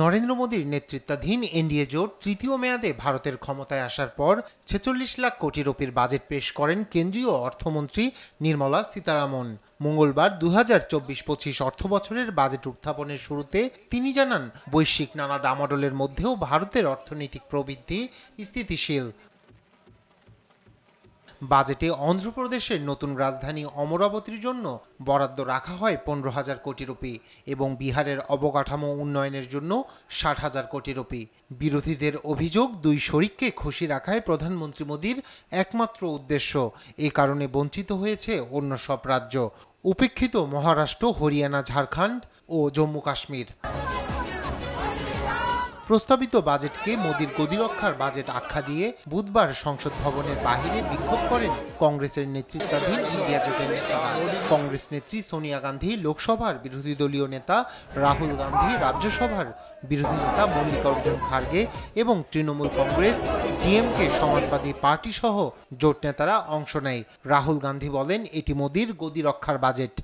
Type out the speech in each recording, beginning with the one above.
নরেন্দ্র মোদীর নেতৃত্বাধীন এনডিএ জোট তৃতীয় মেয়াদে ভারতের ক্ষমতায় আসার পর ছেচল্লিশ লাখ কোটি রুপির বাজেট পেশ করেন কেন্দ্রীয় অর্থমন্ত্রী নির্মলা সীতারামন মঙ্গলবার দু হাজার চব্বিশ পঁচিশ অর্থ বছরের বাজেট উত্থাপনের শুরুতে তিনি জানান বৈশ্বিক নানা ডামাডোলের মধ্যেও ভারতের অর্থনৈতিক প্রবৃদ্ধি স্থিতিশীল বাজেটে অন্ধ্রপ্রদেশের নতুন রাজধানী অমরাবতীর জন্য বরাদ্দ রাখা হয় পনেরো হাজার কোটি রুপি এবং বিহারের অবকাঠামো উন্নয়নের জন্য ষাট হাজার কোটি রুপি বিরোধীদের অভিযোগ দুই শরিককে খুশি রাখায় প্রধানমন্ত্রী মোদীর একমাত্র উদ্দেশ্য এ কারণে বঞ্চিত হয়েছে অন্য সব রাজ্য উপেক্ষিত মহারাষ্ট্র হরিয়ানা ঝাড়খণ্ড ও জম্মু কাশ্মীর প্রস্তাবিত বাজেটকে মোদীর গদিরক্ষার বাজেট আখ্যা দিয়ে বুধবার সংসদ ভবনের বাহিরে বিক্ষোভ করেন কংগ্রেসের নেতৃত্বাধীন ইন্ডিয়া জোটের নেতারা কংগ্রেস নেত্রী সোনিয়া গান্ধী লোকসভার বিরোধী দলীয় নেতা রাহুল গান্ধী রাজ্যসভার বিরোধী নেতা মল্লিকার্জুন খার্গে এবং তৃণমূল কংগ্রেস ডিএমকে সমাজবাদী পার্টি সহ জোট নেতারা অংশ নেয় রাহুল গান্ধী বলেন এটি মোদীর গদি রক্ষার বাজেট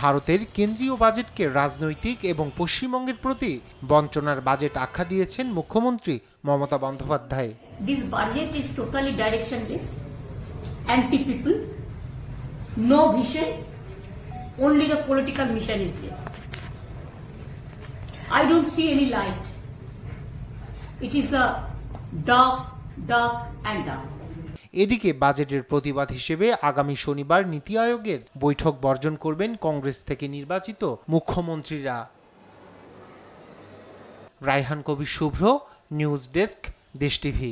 ভারতের কেন্দ্রীয় বাজেটকে রাজনৈতিক এবং পশ্চিমবঙ্গের প্রতি বঞ্চনার বাজেট আখ্যা দিয়েছেন মুখ্যমন্ত্রী Mamata Bandyopadhyay this budget is totally directionless anti people no vision only the political mission is there. I don't see any light. It is the dark, dark and এদিকে বাজেটের প্রতিবাদ হিসেবে আগামী শনিবার নীতি আয়োগের বৈঠক বর্জন করবেন কংগ্রেস থেকে নির্বাচিত মুখ্যমন্ত্রীরা Raihan Kabir Shuvro news desk Desh TV